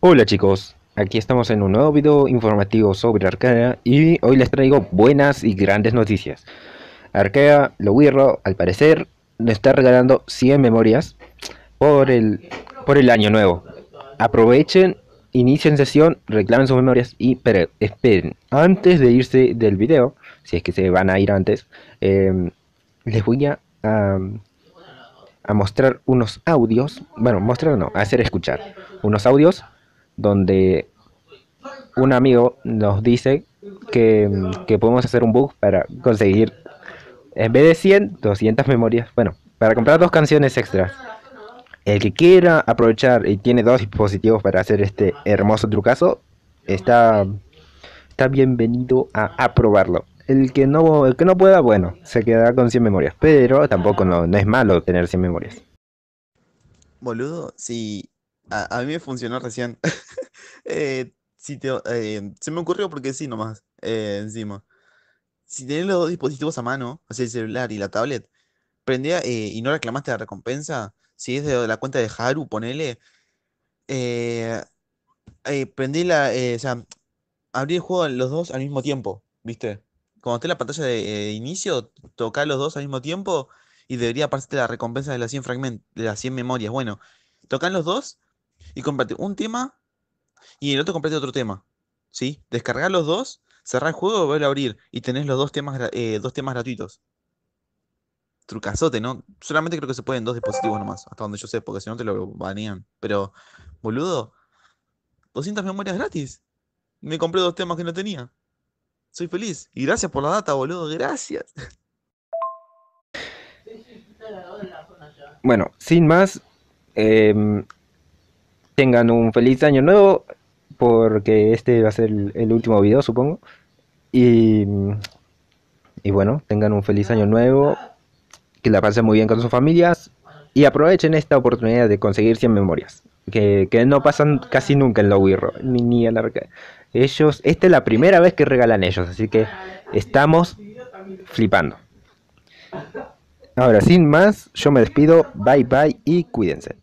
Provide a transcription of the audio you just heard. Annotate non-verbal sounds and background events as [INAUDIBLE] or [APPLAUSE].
Hola chicos, aquí estamos en un nuevo video informativo sobre Arkea y hoy les traigo buenas y grandes noticias. Arkea, lo al parecer, nos está regalando 100 memorias por el, por el año nuevo. Aprovechen, inicien sesión, reclamen sus memorias y esperen. Antes de irse del video, si es que se van a ir antes, em, les voy a... a mostrar unos audios, bueno, mostrar no, hacer escuchar unos audios donde un amigo nos dice que, podemos hacer un bug para conseguir, en vez de 100, 200 memorias. Bueno, para comprar dos canciones extras. El que quiera aprovechar y tiene dos dispositivos para hacer este hermoso trucazo, está, está bienvenido a, aprobarlo. El que, no, el que no pueda, bueno, se quedará con 100 memorias. Pero tampoco no es malo tener 100 memorias. Boludo, si a, mí me funcionó recién. [LAUGHS] Eh, si eh, se me ocurrió porque sí nomás, eh, encima. Si tenés los dos dispositivos a mano, o sea, el celular y la tablet, prendía y no reclamaste la recompensa, si es de la cuenta de Haru, ponele, prendí la, o sea, abrí el juego los dos al mismo tiempo, ¿viste? Cuando esté la pantalla de, inicio, toca los dos al mismo tiempo y debería aparecerte la recompensa de las 100 fragmentos, de las 100 memorias. Bueno, tocan los dos y comprate un tema y el otro comprate otro tema. ¿Sí? Descargar los dos, cerrar el juego, volver a abrir y tenés los dos temas, eh, dos temas gratuitos. Trucazote, ¿no? Solamente creo que se pueden dos dispositivos nomás, hasta donde yo sé, porque si no te lo banean. Pero, boludo, 200 memorias gratis. Me compré dos temas que no tenía. Soy feliz. Y gracias por la data, boludo. Gracias. Bueno, sin más, em, tengan un feliz año nuevo, porque este va a ser el, último video, supongo. Y, bueno, tengan un feliz año nuevo, que la pasen muy bien con sus familias y aprovechen esta oportunidad de conseguir 100 memorias, que, no pasan casi nunca en la ni, ni en la Ellos, esta es la primera vez que regalan ellos, así que estamos flipando. Ahora, sin más, yo me despido, bye bye y cuídense.